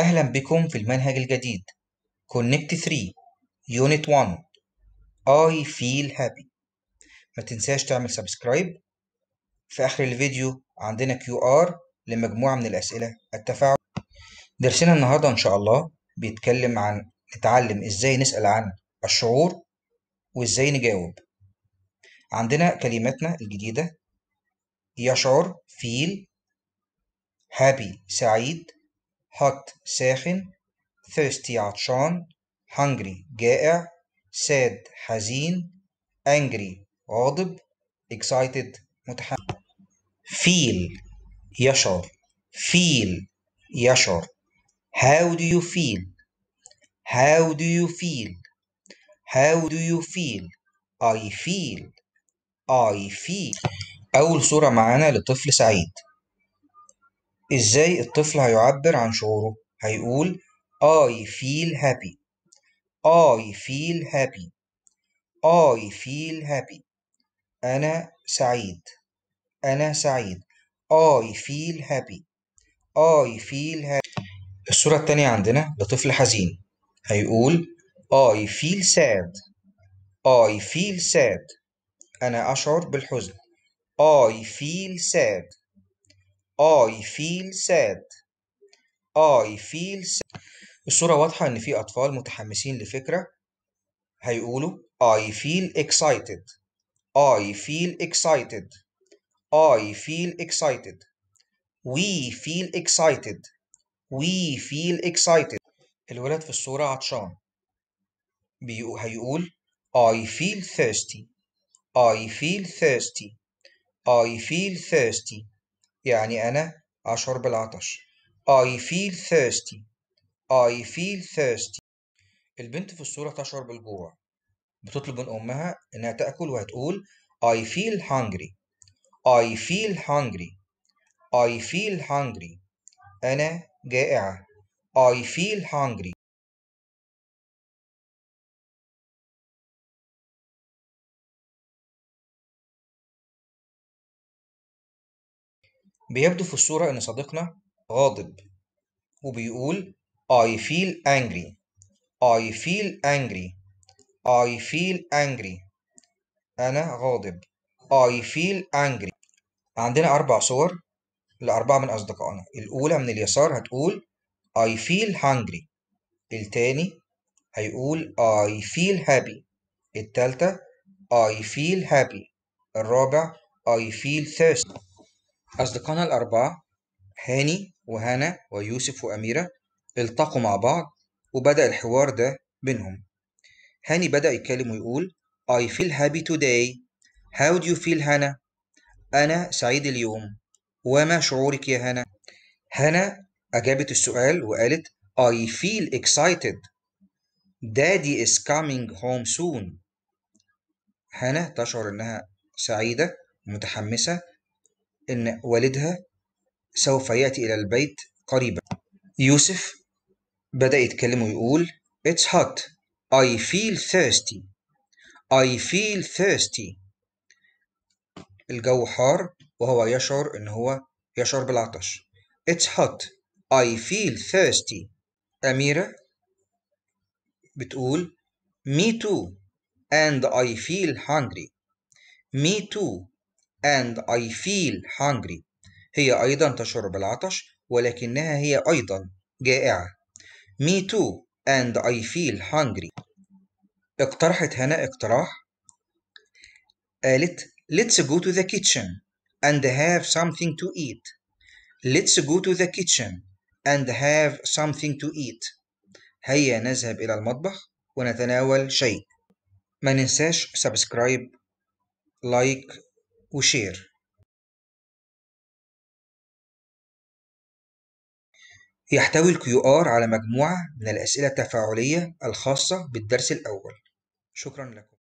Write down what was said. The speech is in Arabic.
أهلا بكم في المنهج الجديد Connect 3 Unit 1 I feel happy ما تنساش تعمل سبسكرايب في آخر الفيديو عندنا QR لمجموعة من الأسئلة التفاعل درسنا النهاردة إن شاء الله بيتكلم عن نتعلم إزاي نسأل عن الشعور وإزاي نجاوب عندنا كلماتنا الجديدة يشعر فيل happy سعيد hot ساخن thirsty عطشان hungry جائع sad حزين angry غاضب excited متحمس feel يشعر feel يشعر how do you feel how do you feel how do you feel I feel I feel أول صورة معانا لطفل سعيد ازاي الطفل هيعبر عن شعوره هيقول I feel happy I feel happy I feel happy أنا سعيد أنا سعيد I feel happy I feel happy الصورة الثانية عندنا لطفل حزين هيقول I feel sad I feel sad أنا أشعر بالحزن I feel sad I feel sad I feel sad الصورة واضحة إن في أطفال متحمسين لفكرة هيقولوا I feel excited I feel excited I feel excited We feel excited We feel excited الولد في الصورة عطشان هيقول I feel thirsty I feel thirsty I feel thirsty يعني أنا أشعر بالعطش I feel thirsty I feel thirsty البنت في الصورة تشعر بالجوع بتطلب من أمها إنها تأكل وهتقول I feel hungry I feel hungry I feel hungry أنا جائعة I feel hungry بيبدو في الصورة إن صديقنا غاضب وبيقول I feel angry I feel angry I feel angry أنا غاضب I feel angry عندنا أربع صور لأربعة من أصدقائنا الأولى من اليسار هتقول I feel hungry التاني هيقول I feel happy التالتة I feel happy الرابع I feel thirsty أصدقائنا الأربعة هاني وهنا ويوسف وأميرة التقوا مع بعض وبدأ الحوار ده بينهم هاني بدأ يتكلم ويقول I feel happy today How do you feel هنا؟ أنا سعيد اليوم وما شعورك يا هنا؟ هنا أجابت السؤال وقالت I feel excited Daddy is coming home soon هنا تشعر إنها سعيدة متحمسة أن والدها سوف يأتي إلى البيت قريبا يوسف بدأ يتكلم ويقول It's hot I feel thirsty I feel thirsty الجو حار وهو يشعر إن هو يشعر بالعطش It's hot I feel thirsty أميرة بتقول Me too and I feel hungry Me too and I feel hungry هي أيضا تشعر بالعطش ولكنها هي أيضا جائعة me too and I feel hungry اقترحت هنا اقتراح قالت let's go to the kitchen and have something to eat let's go to the kitchen and have something to eat هيا نذهب إلى المطبخ ونتناول شيء ما ننساش سبسكرايب لايك like, وشير يحتوي الـ QR على مجموعة من الأسئلة التفاعلية الخاصة بالدرس الأول شكرا لكم